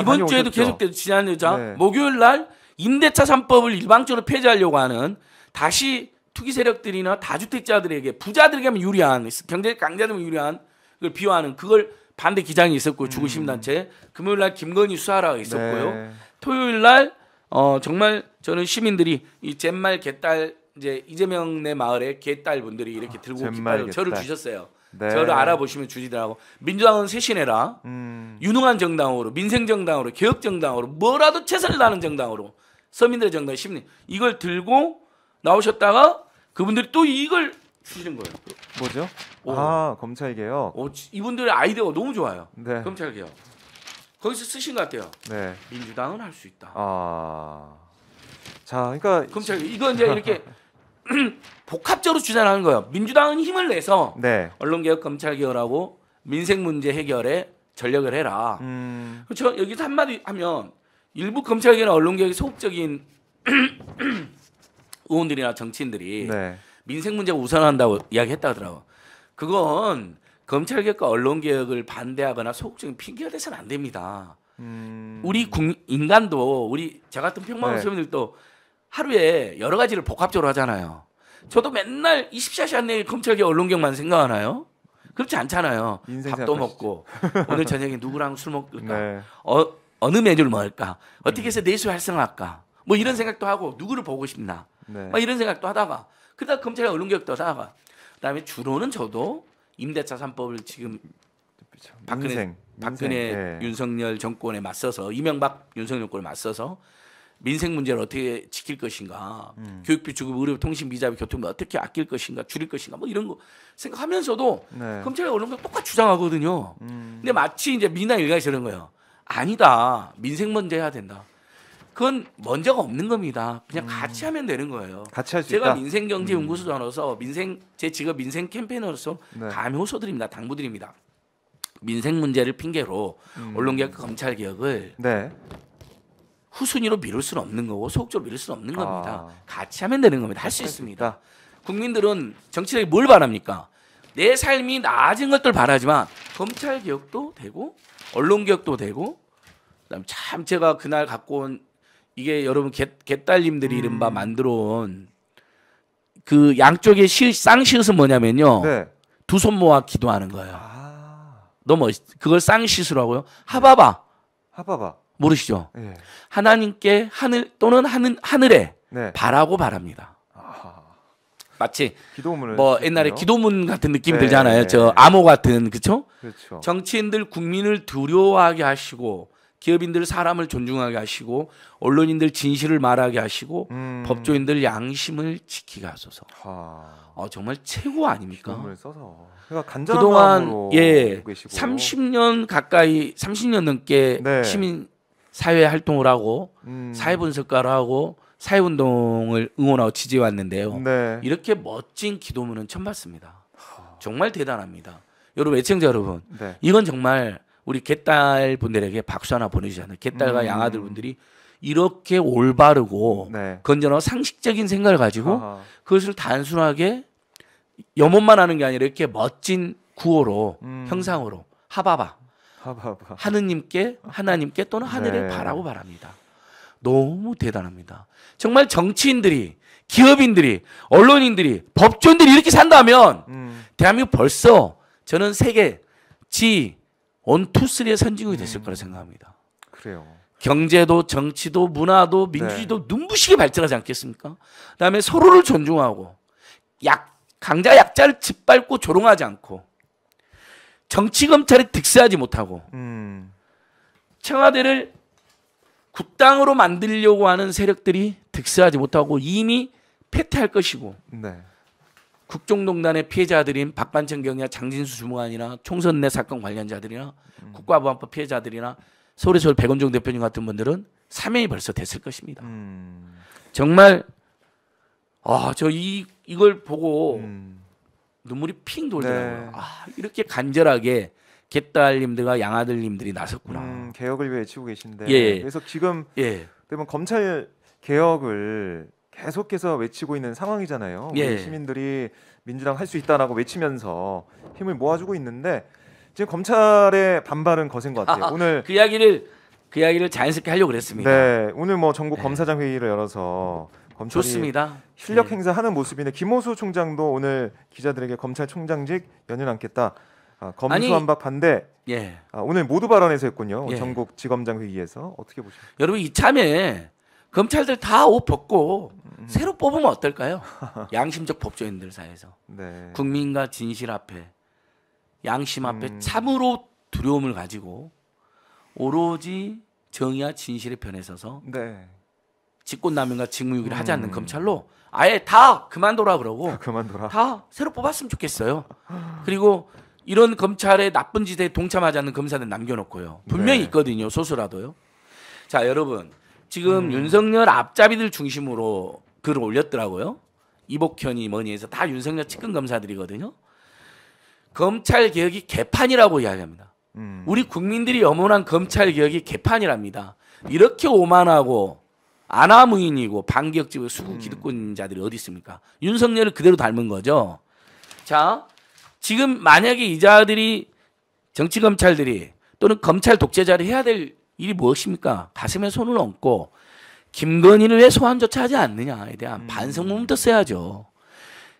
이번 주에도 계속돼서 지난주자 네. 목요일 날 임대차 3법을 일방적으로 폐지하려고 하는 다시 투기 세력들이나 다주택자들에게 부자들에게만 유리한 경제 강자들만 유리한 그걸 비호하는 그걸 반대 기장이 있었고 주거 심단체 음. 금요일 날 김건희 수하라가 있었고요. 네. 토요일 날 어, 정말 저는 시민들이 이잼말 개딸 이제 이재명 내 마을에 개딸 분들이 이렇게 들고 깃발로 어, 저를 주셨어요. 네. 저를 알아보시면 주지더라고 민주당은 쇄신해라. 음. 유능한 정당으로, 민생 정당으로, 개혁 정당으로, 뭐라도 최선을 다하는 정당으로, 서민들의 정당 심리 이걸 들고 나오셨다가 그분들이 또 이걸 주시는 거예요. 뭐죠? 오. 아 검찰 개혁. 오, 이분들의 아이디어가 너무 좋아요. 네. 검찰 개혁. 거기서 쓰신 것 같아요. 네. 민주당은 할 수 있다. 아. 자, 그러니까 검찰 이건 이제 이렇게 복합적으로 주장하는 거예요. 민주당은 힘을 내서 네. 언론개혁, 검찰개혁하고 민생 문제 해결에 전력을 해라. 음. 그 여기서 한마디 하면 일부 검찰개혁언론개혁 소극적인 의원들이나 정치인들이 네. 민생 문제 우선한다고 이야기했다 하더라고. 그건 검찰개혁과 언론개혁을 반대하거나 소극적인 핑계가 돼서는 안 됩니다. 음. 우리 국, 인간도 우리 저 같은 평범한 네. 시민들도 하루에 여러 가지를 복합적으로 하잖아요. 저도 맨날 2 4시안 내내 검찰계 언론경만 생각하나요? 그렇지 않잖아요. 밥도 먹고 오늘 저녁에 누구랑 술 먹을까? 네. 어, 어느 메뉴를 먹을까? 어떻게 음. 해서 내수 활성화할까? 뭐 이런 생각도 하고 누구를 보고 싶나? 네. 막 이런 생각도 하다가 그러다 검찰에 언론경혁도 하다가 그다음에 주로는 저도 임대차 3법을 지금 민생, 박근혜, 민생. 박근혜 네. 윤석열 정권에 맞서서 이명박 윤석열 정권에 맞서서 민생 문제를 어떻게 지킬 것인가, 음. 교육비 주급, 의료, 비 통신, 비자비 교통비 어떻게 아낄 것인가, 줄일 것인가, 뭐 이런 거 생각하면서도 네. 검찰의언론 정도 똑같이 주장하거든요. 음. 근데 마치 이제 민나 일각이 저런 거예요. 아니다, 민생 문제 해야 된다. 그건 먼저가 없는 겁니다. 그냥 음. 같이 하면 되는 거예요. 같이 할수 제가 민생 경제 음. 연구소장으로서 민생 제 직업 민생 캠페인으로서 네. 감히 호소드립니다, 당부드립니다. 민생 문제를 핑계로 음. 언론개혁, 검찰개혁을 네. 후순위로 미룰 수는 없는 거고 소극적으로 미룰 수는 없는 아. 겁니다. 아. 같이 하면 되는 겁니다. 할 수 있습니다. 국민들은 정치력이 뭘 바랍니까? 내 삶이 나아진 것들 바라지만 검찰 개혁도 되고 언론 개혁도 되고 그다음 참 제가 그날 갖고 온 이게 여러분 개, 딸님들이 음. 이른바 만들어 온 그 양쪽의 쌍시옷은 뭐냐면요. 네. 두손 모아 기도하는 거예요. 아. 너무 멋있, 그걸 쌍시옷이라고요 하바바. 하바바. 모르시죠? 예. 하나님께 하늘 또는 하늘 하늘에 네. 바라고 바랍니다. 마치 기도문을 뭐 했군요. 옛날에 기도문 같은 느낌 네, 들잖아요. 네, 저 네. 암호 같은 그쵸? 그렇죠? 정치인들 국민을 두려워하게 하시고 기업인들 사람을 존중하게 하시고 언론인들 진실을 말하게 하시고 음... 법조인들 양심을 지키게 하소서. 아... 어, 정말 최고 아닙니까? 그러니까 그동안 예, 30년 가까이 30년 넘게 네. 시민 사회 활동을 하고 음. 사회 분석가를 하고 사회 운동을 응원하고 지지해 왔는데요. 네. 이렇게 멋진 기도문은 처음 봤습니다. 정말 대단합니다. 여러분 애청자 여러분, 네. 이건 정말 우리 개딸 분들에게 박수 하나 보내주잖아요. 개딸과 음. 양아들 분들이 이렇게 올바르고 네. 건전하고 상식적인 생각을 가지고 아하. 그것을 단순하게 염원만 하는 게 아니라 이렇게 멋진 구호로 음. 형상으로 하바바 하느님께 어? 하나님께 또는 하늘을 네. 바라고 바랍니다. 너무 대단합니다. 정말 정치인들이 기업인들이 언론인들이 법조인들이 이렇게 산다면 음. 대한민국 벌써 저는 세계 G 원투쓰리의 선진국이 됐을 음. 거라 생각합니다. 그래요. 경제도 정치도 문화도 네. 민주주의도 네. 눈부시게 발전하지 않겠습니까? 그다음에 서로를 존중하고 약 강자 약자를 짓밟고 조롱하지 않고 정치 검찰에 득세하지 못하고 음. 청와대를 국당으로 만들려고 하는 세력들이 득세하지 못하고 이미 패퇴할 것이고 네. 국정농단의 피해자들인 박반천 경이나 장진수 주무관이나 총선 내 사건 관련자들이나 음. 국가보안법 피해자들이나 서울의서울 백원종 대표님 같은 분들은 사면이 벌써 됐을 것입니다. 음. 정말 아저 이 이걸 보고 음. 눈물이 핑 돌더라고요. 네. 아 이렇게 간절하게 갯딸님들과 양아들님들이 나섰구나. 음, 개혁을 외치고 계신데. 예. 그래서 지금 예. 그러면 검찰 개혁을 계속해서 외치고 있는 상황이잖아요. 우리 예. 시민들이 민주당 할 수 있다라고 외치면서 힘을 모아주고 있는데 지금 검찰의 반발은 거센 것 같아요. 아, 오늘 그 이야기를 그 이야기를 자연스럽게 하려고 그랬습니다. 네, 오늘 뭐 전국 네. 검사장 회의를 열어서 검찰이 좋습니다. 실력 예. 행사하는 모습인데 김호수 총장도 오늘 기자들에게 검찰총장직 연연 않겠다. 아, 검수완박 반대. 예. 아, 오늘 모두 발언에서 했군요. 예. 전국 지검장 회의에서 어떻게 보십니까? 여러분 이참에 검찰들 다 옷 벗고 음. 새로 뽑으면 어떨까요? 양심적 법조인들 사이에서 네. 국민과 진실 앞에 양심 앞에 음. 참으로 두려움을 가지고 오로지 정의와 진실의 편에 서서 네. 직권남용과 직무유기를 하지 않는 음. 검찰로 아예 다 그만둬라 그러고 다 그만둬라 다 새로 뽑았으면 좋겠어요. 그리고 이런 검찰의 나쁜 짓에 동참하지 않는 검사는 남겨놓고요. 분명히 네. 있거든요. 소수라도요. 자 여러분 지금 음. 윤석열 앞잡이들 중심으로 글을 올렸더라고요. 이복현이 뭐니 해서 다 윤석열 측근 검사들이거든요. 검찰 개혁이 개판이라고 이야기합니다. 음. 우리 국민들이 염원한 검찰 개혁이 개판이랍니다. 이렇게 오만하고 아나무인이고 반격역지구 수구 음. 기득권자들이 어디 있습니까? 윤석열을 그대로 닮은 거죠. 자, 지금 만약에 이자들이 정치 검찰들이 또는 검찰 독재자를 해야 될 일이 무엇입니까? 가슴에 손을 얹고 김건희를 왜 소환조차 하지 않느냐에 대한 음. 반성문부터 써야죠.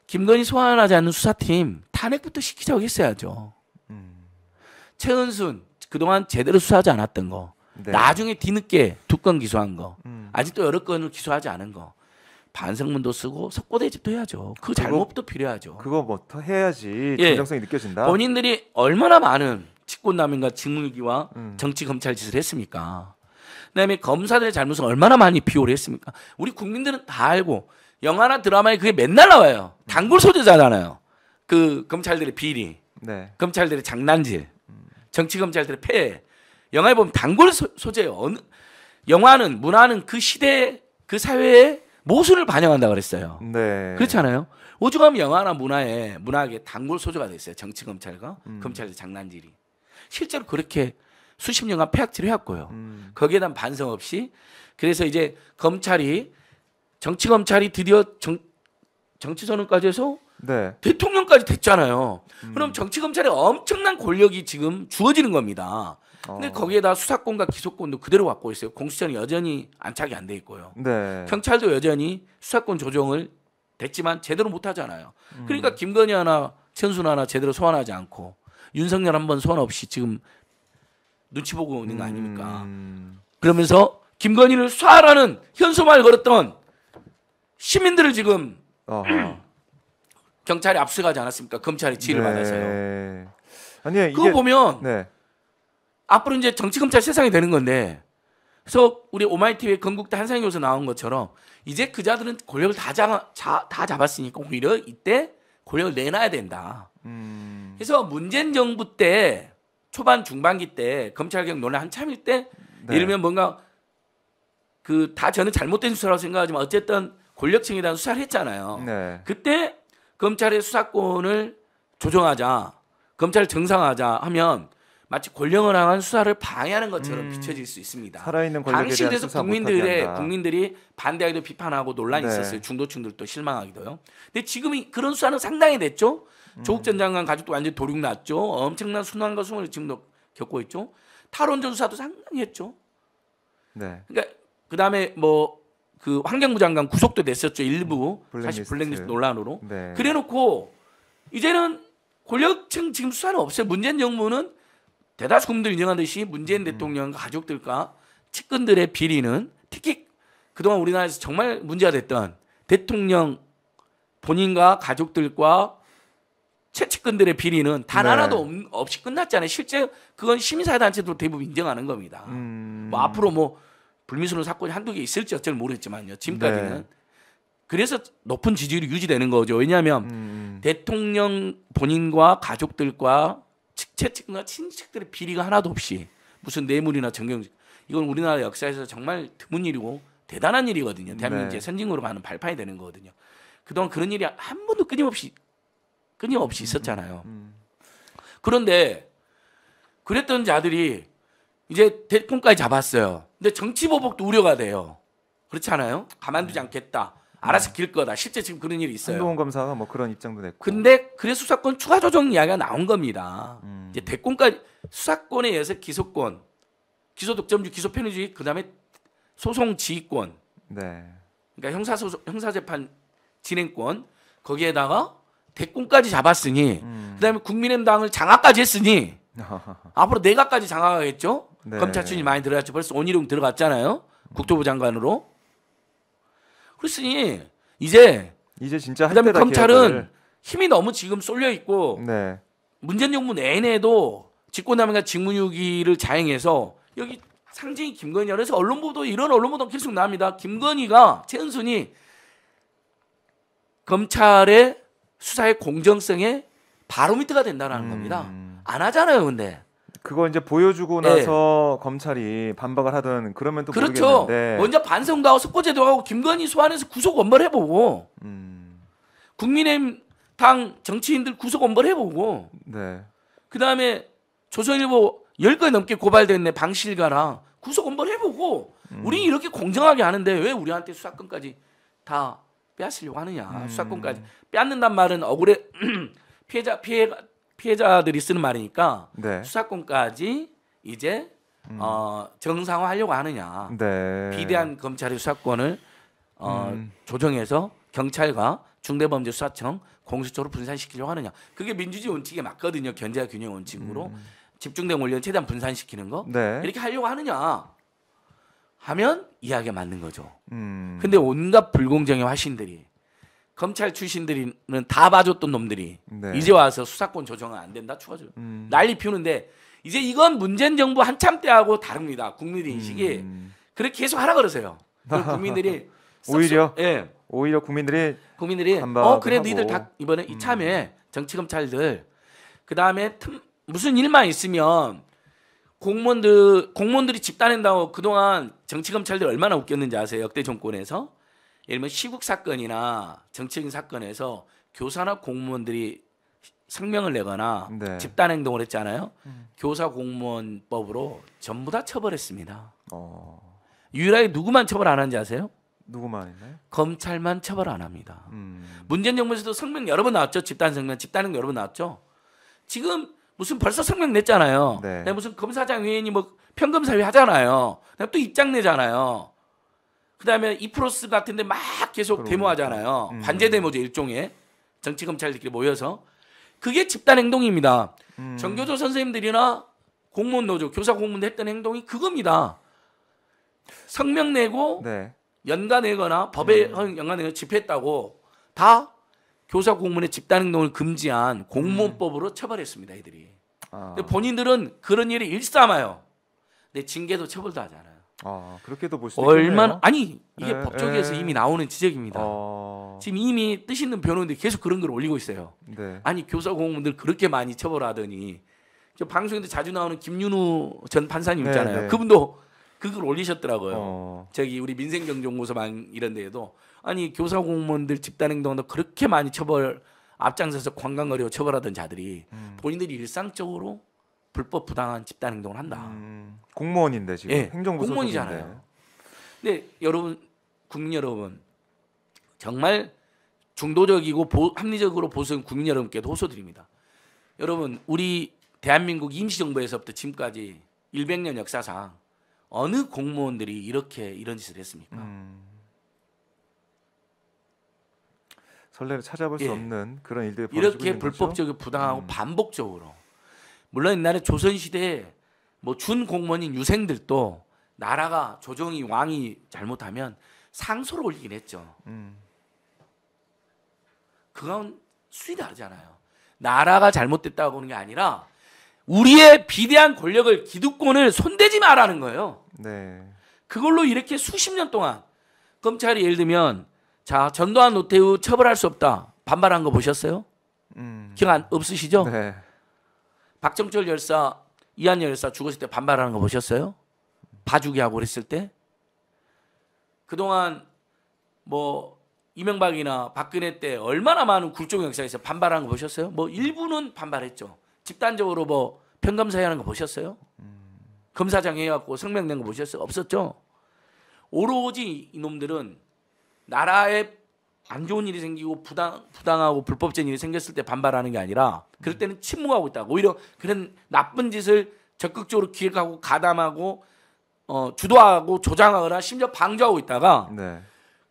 김건희 소환하지 않는 수사팀 탄핵부터 시키자고 했어야죠. 음. 최은순 그동안 제대로 수사하지 않았던 거 네. 나중에 뒤늦게 두 건 기소한 거 음. 아직도 여러 건을 기소하지 않은 거 반성문도 쓰고 석고대집도 해야죠. 그 잘못도 필요하죠. 그거 뭐 더 해야지 진정성이 예. 느껴진다. 본인들이 얼마나 많은 직권남용과 직무유기와 음. 정치 검찰 짓을 했습니까? 그다음에 검사들의 잘못은 얼마나 많이 비호를 했습니까? 우리 국민들은 다 알고 영화나 드라마에 그게 맨날 나와요. 단골 소재잖아요. 그 검찰들의 비리, 네. 검찰들의 장난질, 음. 정치 검찰들의 폐해. 영화에 보면 단골 소재예요. 영화는 문화는 그 시대 그 사회의 모순을 반영한다 그랬어요. 네. 그렇잖아요. 오죽하면 영화나 문화에 문학에 단골 소재가 됐어요. 정치 검찰과 음. 검찰의 장난질이 실제로 그렇게 수십 년간 폐악질을 해왔고요. 음. 거기에 대한 반성 없이 그래서 이제 검찰이 정치 검찰이 드디어 정, 정치 선언까지 해서 네. 대통령까지 됐잖아요. 음. 그럼 정치 검찰에 엄청난 권력이 지금 주어지는 겁니다. 어. 근데 거기에다 수사권과 기소권도 그대로 갖고 있어요. 공수처는 여전히 안착이 안 돼 있고요. 네. 경찰도 여전히 수사권 조정을 됐지만 제대로 못 하잖아요. 음. 그러니까 김건희 하나, 천순 하나 제대로 소환하지 않고 윤석열 한 번 소환 없이 지금 눈치 보고 있는 거 아닙니까? 음. 그러면서 김건희를 수하라는 현수막을 걸었던 시민들을 지금 경찰이 압수가지 않았습니까? 검찰이 지휘를 네. 받아서요. 아니, 그거 이게... 보면 네. 앞으로 이제 정치검찰 세상이 되는 건데 그래서 우리 오마이티의 건국대 한상교수 나온 것처럼 이제 그 자들은 권력을 다, 잡, 자, 다 잡았으니까 오히려 이때 권력을 내놔야 된다. 음. 그래서 문재인 정부 때 초반 중반기 때 검찰개혁 논란 한참일 때 네. 예를 들면 뭔가 그 다 저는 잘못된 수사라고 생각하지만 어쨌든 권력층에 대한 수사를 했잖아요. 네. 그때 검찰의 수사권을 조정하자, 검찰 정상화하자 하면 마치 권력을 향한 수사를 방해하는 것처럼 음, 비춰질 수 있습니다. 살아있는 권력에 당시 그래서 국민들의 국민들이 반대하기도 비판하고 논란이 네. 있었어요. 중도층들도 실망하기도요. 근데 지금이 그런 수사는 상당히 됐죠. 음. 조국 전 장관 가족도 완전히 도륙 났죠. 엄청난 순환과 수을 지금도 겪고 있죠. 탈원전 수사도 상당히 했죠. 네. 그러니까 그다음에 뭐 그 환경부 장관 구속도 됐었죠. 일부 음, 블랙리스트. 사실 블랙리스트 논란으로. 네. 그래놓고 이제는 권력층 지금 수사는 없어요. 문재인 정부는 대다수 국민들이 인정하듯이 문재인 음, 음. 대통령 가족들과 측근들의 비리는 특히 그동안 우리나라에서 정말 문제가 됐던 대통령 본인과 가족들과 최측근들의 비리는 단 네. 하나도 없, 이 끝났잖아요. 실제 그건 시민사회단체도 대부분 인정하는 겁니다. 음. 뭐 앞으로 뭐 불미스러운 사건이 한두 개 있을지 어쩔 모르겠지만요. 지금까지는. 네. 그래서 높은 지지율이 유지되는 거죠. 왜냐하면 음. 음. 대통령 본인과 가족들과 채찍과 친척들의 비리가 하나도 없이 무슨 뇌물이나 정경 이건 우리나라 역사에서 정말 드문 일이고 대단한 일이거든요. 대한민국 네. 선진국으로 가는 발판이 되는 거거든요. 그동안 그런 일이 한 번도 끊임없이 끊임없이 음, 있었잖아요. 음, 음. 그런데 그랬던 자들이 이제 대통까지 잡았어요. 근데 정치 보복도 우려가 돼요. 그렇지 않아요? 가만두지 네. 않겠다. 알아서 길 거다. 실제 지금 그런 일이 있어요. 한동훈 검사가 뭐 그런 입장도 냈고. 근데 그래 수사권 추가 조정 이야기가 나온 겁니다. 음. 이제 대권까지 수사권에 의해서 기소권, 기소 독점주, 의 기소 편의주의, 그다음에 소송 지휘권. 네. 그러니까 형사 소송, 형사 재판 진행권 거기에다가 대권까지 잡았으니 음. 그다음에 국민의당을 장악까지 했으니 앞으로 내가까지 장악하겠죠. 네. 검찰 출신 많이 들어갔죠. 벌써 온일용 들어갔잖아요. 국토부 장관으로. 그랬으니 이제 이제 진짜 그다음에 검찰은 기회를. 힘이 너무 지금 쏠려 있고 네. 문재인 정부 내내도 직권남용과 직무유기를 자행해서 여기 상징이 김건희야. 그래서 언론 보도 이런 언론 보도 계속 나옵니다. 김건희가 최은순이 검찰의 수사의 공정성에 바로미터가 된다라는 음. 겁니다. 안 하잖아요, 근데. 그거 이제 보여주고 나서 검찰이 반박을 하든 그러면 또 그렇죠. 모르겠는데. 먼저 반성도 하고 석고제도 하고 김건희 소환해서 구속 엄벌 해보고 음. 국민의당 정치인들 구속 엄벌 해보고 네. 그 다음에 조선일보 1 0건 넘게 고발됐네 방실가랑 구속 엄벌 해보고 음. 우리 이렇게 공정하게 하는데 왜 우리한테 수사권까지 다 빼앗으려고 하느냐 음. 수사권까지 빼앗는단 말은 억울해 피해자 피해가 피해자들이 쓰는 말이니까 네. 수사권까지 이제 음. 어, 정상화하려고 하느냐 네. 비대한 검찰의 수사권을 어, 음. 조정해서 경찰과 중대범죄수사청 공수처로 분산시키려고 하느냐 그게 민주주의 원칙에 맞거든요 견제와 균형 원칙으로 음. 집중된 원리를 최대한 분산시키는 거 네. 이렇게 하려고 하느냐 하면 이야기에 맞는 거죠 음. 근데 온갖 불공정의 화신들이 검찰 출신들은 다 봐줬던 놈들이 네. 이제 와서 수사권 조정은 안 된다 추워져 음. 난리 피우는데 이제 이건 문재인 정부 한참 때하고 다릅니다. 국민의 인식이 음. 그렇게 계속 하라 그러세요. 그 국민들이 오히려 예. 오히려 국민들이 국민들이 어 그래 니들 다 이번에 음. 이참에 정치 검찰들 그다음에 틈, 무슨 일만 있으면 공무원들 공무원들이 집단한다고 그동안 정치 검찰들 얼마나 웃겼는지 아세요? 역대 정권에서 예를 들면 시국 사건이나 정치적인 사건에서 교사나 공무원들이 성명을 내거나 네. 집단 행동을 했잖아요. 음. 교사 공무원법으로 전부 다 처벌했습니다. 어. 유일하게 누구만 처벌 안한지 아세요? 누구만 했나요? 검찰만 처벌 안 합니다. 음. 문재인 정부에서도 성명 여러 번 나왔죠. 집단 성명, 집단 행동 여러 번 나왔죠. 지금 무슨 벌써 성명 냈잖아요. 네. 무슨 검사장 위의니뭐평검사위 하잖아요. 또 입장 내잖아요. 그다음에 이프로스 같은데 막 계속 데모하잖아요. 음. 관제 데모죠 일종의 정치 검찰들끼리 모여서 그게 집단 행동입니다. 음. 정교조 선생님들이나 공무원 노조, 교사 공무원 했던 행동이 그겁니다. 성명 내고 네. 연가 내거나 법에 음. 연가 내거 집회했다고 다 교사 공무원의 집단 행동을 금지한 공무원법으로 음. 처벌했습니다. 이들이. 아. 본인들은 그런 일이 일삼아요. 근데 징계도 처벌도 하잖아요. 아, 그렇게도 볼수 얼마나 아니 이게 에, 네, 법조계에서 에. 네. 이미 나오는 지적입니다. 어. 지금 이미 뜻 있는 변호인데 계속 그런 걸 올리고 있어요. 네. 아니 교사 공무원들 그렇게 많이 처벌하더니 저 방송에도 자주 나오는 김윤우 전 판사님 네, 있잖아요. 네, 네. 그분도 그걸 올리셨더라고요. 어. 저기 우리 민생경정고소방 이런 데에도 아니 교사 공무원들 집단 행동도 그렇게 많이 처벌 앞장서서 관광거리로 처벌하던 자들이 음. 본인들이 일상적으로 불법 부당한 집단 행동을 한다. 음, 공무원인데 지금 예, 행정부 공무원이잖아요. 근데 여러분 국민 여러분 정말 중도적이고 보, 합리적으로 보수인 국민 여러분께도 호소드립니다. 여러분 우리 대한민국 임시정부에서부터 지금까지 100년 역사상 어느 공무원들이 이렇게 이런 짓을 했습니까? 음. 설레를 찾아볼 예. 수 없는 그런 일들이 이렇게 불법적이고 부당하고 음. 반복적으로 물론 옛날에 조선시대에 뭐 준공무원인 유생들도 나라가 조정이 왕이 잘못하면 상소를 올리긴 했죠. 음. 그건 수위 다르잖아요. 나라가 잘못됐다고 하는 게 아니라 우리의 비대한 권력을 기득권을 손대지 말라는 거예요. 네. 그걸로 이렇게 수십 년 동안 검찰이 예를 들면 자 전두환 노태우 처벌할 수 없다 반발한 거 보셨어요? 음. 기억 안 없으시죠? 네. 박정철 열사, 이한열 사 죽었을 때 반발하는 거 보셨어요? 봐주기 하고 그랬을 때? 그동안 뭐 이명박이나 박근혜 때 얼마나 많은 굴종 역사에서 반발하는 거 보셨어요? 뭐 일부는 반발했죠. 집단적으로 뭐평검사 하는 거 보셨어요? 검사장 해갖고 성명 낸거 보셨어요? 없었죠? 오로지 이놈들은 나라의 안 좋은 일이 생기고 부당 부당하고 불법적인 일이 생겼을 때 반발하는 게 아니라 그럴 음. 때는 침묵하고 있다. 오히려 그런 나쁜 짓을 적극적으로 기획하고 가담하고 어, 주도하고 조장하거나 심지어 방조하고 있다가 네.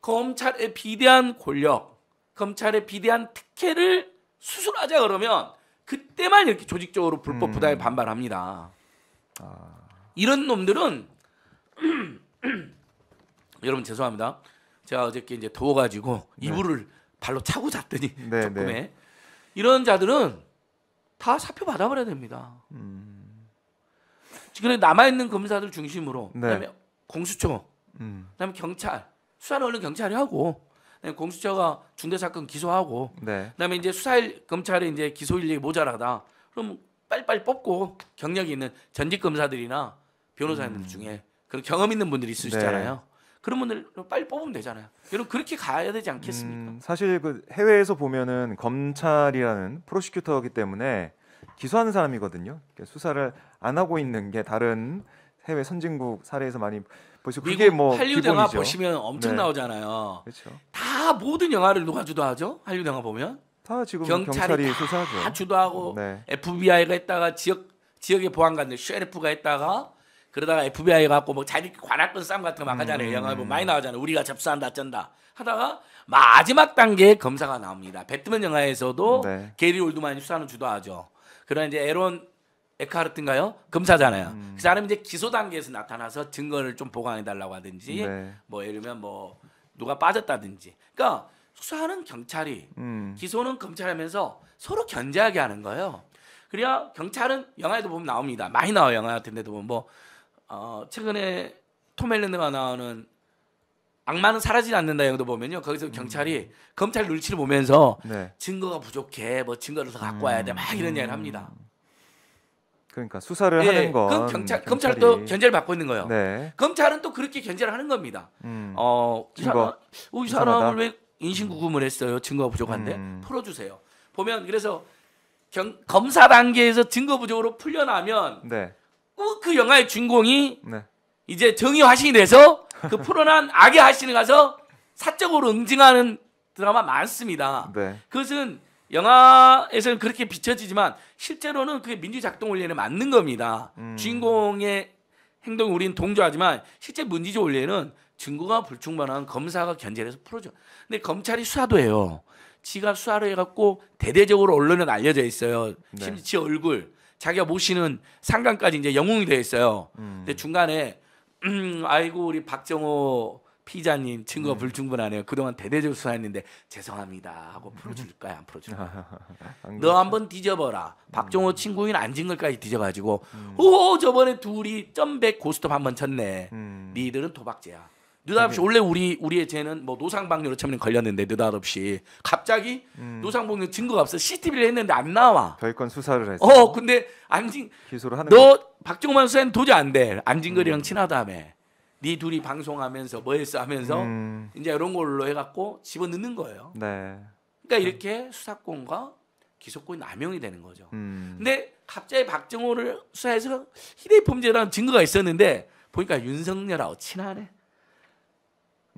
검찰의 비대한 권력, 검찰의 비대한 특혜를 수술하자 그러면 그때만 이렇게 조직적으로 불법 음. 부당에 음. 반발합니다. 아. 이런 놈들은 여러분 죄송합니다. 제가 어저께 이제 더워가지고 네. 이불을 발로 차고 잤더니 네, 조금에 네. 이런 자들은 다 사표 받아버려야 됩니다. 음. 지금 남아 있는 검사들 중심으로 네. 그다음에 공수처, 음. 그다음에 경찰 수사를 얼른 경찰이 하고 그다음에 공수처가 중대 사건 기소하고 네. 그다음에 이제 수사일 검찰에 이제 기소 인력이 모자라다. 그럼 빨리빨리 뽑고 경력이 있는 전직 검사들이나 변호사님들 음. 중에 그런 경험 있는 분들이 있으시잖아요. 그런 분들 빨리 뽑으면 되잖아요. 여러분 그렇게 가야 되지 않겠습니까? 음, 사실 그 해외에서 보면은 검찰이라는 프로시큐터이기 때문에 기소하는 사람이거든요. 수사를 안 하고 있는 게 다른 해외 선진국 사례에서 많이 보시고 그게 뭐 한류 영화 보시면 엄청 네. 나오잖아요. 그렇죠. 다 모든 영화를 누가 주도하죠? 한류 영화 보면 다 지금 경찰이, 경찰이 수사하죠. 다 주도하고 네. FBI가 했다가 지역 지역의 보안관들 셰리프가 했다가 그러다가 FBI 갖고 뭐 자기 관악군 싸움 같은 거 막 하잖아요. 음. 영화에 보면 음. 많이 나오잖아요. 우리가 접수한다 쩐다 하다가 마지막 단계에 검사가 나옵니다. 배트맨 영화에서도 네. 게리 올드만이 수사는 주도하죠. 그런 이제 에론 에카르트인가요? 검사잖아요. 음. 그 사람이 이제 기소 단계에서 나타나서 증거를 좀 보강해 달라고 하든지 네. 뭐 예를 들면 뭐 누가 빠졌다든지. 그러니까 수사는 경찰이 음. 기소는 검찰하면서 서로 견제하게 하는 거예요. 그래야 경찰은 영화에도 보면 나옵니다. 많이 나와요. 영화 같은 데도 보면 뭐 어, 최근에 톰 헬랜드가 나오는 악마는 사라지지 않는다 형도 보면요. 거기서 음. 경찰이 검찰 눈치를 보면서 네. 증거가 부족해. 뭐 증거를 더 갖고 음. 와야 돼. 막 이런 이야기를 합니다. 그러니까 수사를 예, 하는 건 그럼 경찰 검찰도 견제를 받고 있는 거예요. 네. 검찰은 또 그렇게 견제를 하는 겁니다. 음, 어, 이사 어, 이 사람을 왜 인신 구금을 했어요? 증거가 부족한데 음. 풀어주세요. 보면 그래서 경, 검사 단계에서 증거 부족으로 풀려나면 네. 그 영화의 주인공이 네. 이제 정의 화신이 돼서 그 푸른한 악의 화신에 가서 사적으로 응징하는 드라마 많습니다. 네. 그것은 영화에서는 그렇게 비춰지지만 실제로는 그게 민주 작동 원리에는 맞는 겁니다. 음. 주인공의 행동 우리는 동조하지만 실제 문제적 원리에는 증거가 불충분한 검사가 견제해서 풀어줘. 근데 검찰이 수사도 해요. 지가 수사를 해갖고 대대적으로 언론에 알려져 있어요. 네. 심지어 얼굴 자기가 모시는 상관까지 이제 영웅이 되어 있어요. 음. 근데 중간에 음, 아이고 우리 박정호 피자님 증거 음. 불충분하네요. 그동안 대대적으로 수사했는데 죄송합니다 하고 풀어줄까요? 안 풀어줄까요? 너 한번 뒤져봐라. 박종호 음. 친구인 안진걸까지 뒤져가지고 음. 오 저번에 둘이 점백 고스톱 한번 쳤네. 음. 니들은 도박죄야. 느닷없이 네. 원래 우리 우리의 죄는 뭐 노상방뇨로 처음에 걸렸는데 느닷없이 갑자기 음. 노상방뇨 증거가 없어 CCTV를 했는데 안 나와. 별건 수사를 했어. 어 근데 안징 기소를 하는 너 거. 박정만 수사는 도저히 안 돼. 안징거리랑 음. 친하다며. 네 둘이 방송하면서 뭐했어 하면서 음. 이제 이런 걸로 해갖고 집어 넣는 거예요. 네. 그러니까 음. 이렇게 수사권과 기소권이 남용이 되는 거죠. 음. 근데 갑자기 박정호를 수사해서 희대의 범죄라는 증거가 있었는데 보니까 윤석열하고 친하네.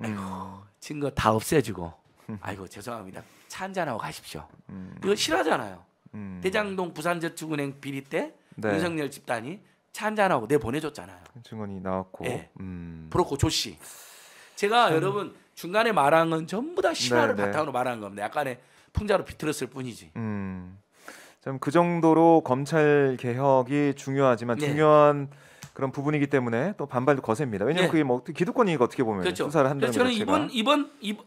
아이고 음. 친거 다 없애주고 아이고 죄송합니다 차 한잔하고 가십시오 음. 이거 싫어하잖아요 음. 대장동 부산저축은행 비리 때 네. 윤석열 집단이 차 한잔하고 내 보내줬잖아요 증언이 나왔고 예. 브로코 조씨 제가 참... 여러분 중간에 말한 건 전부 다 실화를 네, 네. 바탕으로 말한 겁니다 약간의 풍자로 비틀었을 뿐이지 좀그 정도로 검찰 개혁이 중요하지만 네. 중요한 그런 부분이기 때문에 또 반발도 거셉니다. 왜냐하면 예. 그게 뭐 기득권이니까 어떻게 보면 그렇죠. 수사를 한다는 그렇죠. 저는 이번 이번 이번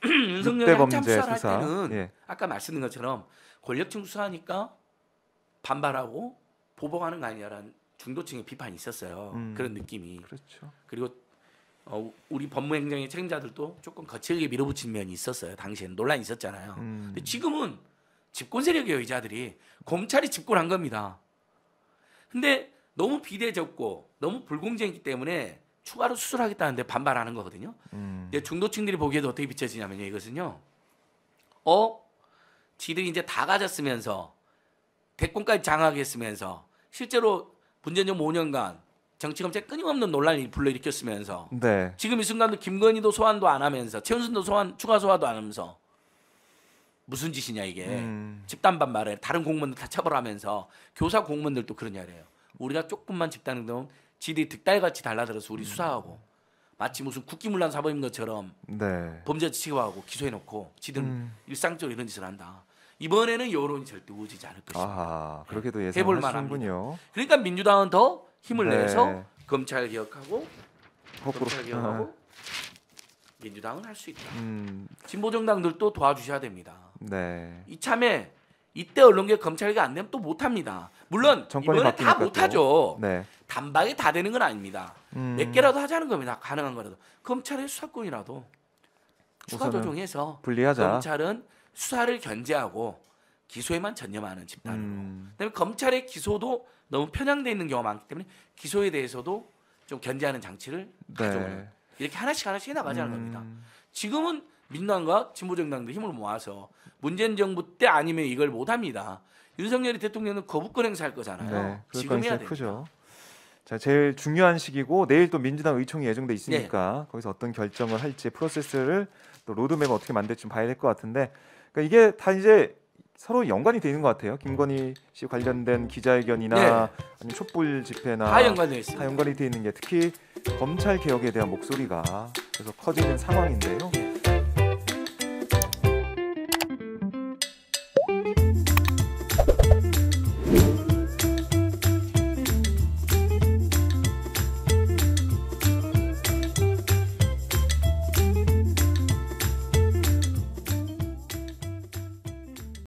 윤석열이 한참 수사를 수사. 할 때는 예. 아까 말씀드린 것처럼 권력층 수사하니까 반발하고 보복하는 거 아니냐라는 중도층의 비판이 있었어요. 음, 그런 느낌이. 그렇죠. 그리고 어, 우리 법무행정의 책임자들도 조금 거칠게 밀어붙인 면이 있었어요. 당시에는 논란이 있었잖아요. 음. 근데 지금은 집권 세력의 의자들이 검찰이 집권한 겁니다. 근데 너무 비대적고 너무 불공정했기 때문에 추가로 수술하겠다는데 반발하는 거거든요. 음. 이제 중도층들이 보기에도 어떻게 비춰지냐면요. 이것은요. 어? 지들이 이제 다 가졌으면서 대권까지 장악했으면서 실제로 문재인 정부 5년간 정치 검찰 끊임없는 논란을 불러일으켰으면서 네. 지금 이 순간도 김건희도 소환도 안 하면서 최은순도 소환 추가 소환도 안 하면서 무슨 짓이냐 이게 음. 집단 반발에 다른 공무원들 다 처벌하면서 교사 공무원들도 그러냐 그래요. 우리가 조금만 집단 행동 지들이 득달같이 달라들어서 우리 음. 수사하고 마치 무슨 국기문란 사범인 것처럼 네. 범죄자 취급하고 기소해놓고 지들 음. 일상적으로 이런 짓을 한다. 이번에는 여론이 절대 우지지 않을 것입니다. 아하, 예. 그렇게도 해볼 만한군요. 그러니까 민주당은 더 힘을 네. 내서 검찰 개혁하고 거꾸로. 검찰 개혁하고 아. 민주당은 할 수 있다. 음. 진보 정당들도 도와주셔야 됩니다. 네. 이참에 이때 언론계 검찰이혁안 되면 또 못합니다. 물론 이번에 다 못하죠. 네. 단박에 다 되는 건 아닙니다. 음. 몇 개라도 하자는 겁니다. 가능한 거라도 검찰의 수사권이라도 추가 조정해서 분리하자. 검찰은 수사를 견제하고 기소에만 전념하는 집단으로. 음. 그다음에 검찰의 기소도 너무 편향돼 있는 경우가 많기 때문에 기소에 대해서도 좀 견제하는 장치를 네. 가져오는 이렇게 하나씩 하나씩 해나가자는 음. 겁니다. 지금은 민주당과 진보정당도 힘을 모아서 문재인 정부 때 아니면 이걸 못합니다. 윤석열이 대통령은 거부권 행사할 거잖아요. 네, 지금 해야 되죠. 자, 제일 중요한 시기고 내일 또 민주당 의총이 예정돼 있으니까 네. 거기서 어떤 결정을 할지 프로세스를 또 로드맵 어떻게 만들지 봐야 될 것 같은데 그러니까 이게 다 이제 서로 연관이 되는 것 같아요. 김건희 씨 관련된 기자회견이나 네. 아니면 촛불 집회나 다 연관돼 있습니다. 연관이 돼 있는 게 특히 검찰 개혁에 대한 목소리가 그래 커지는 상황인데요.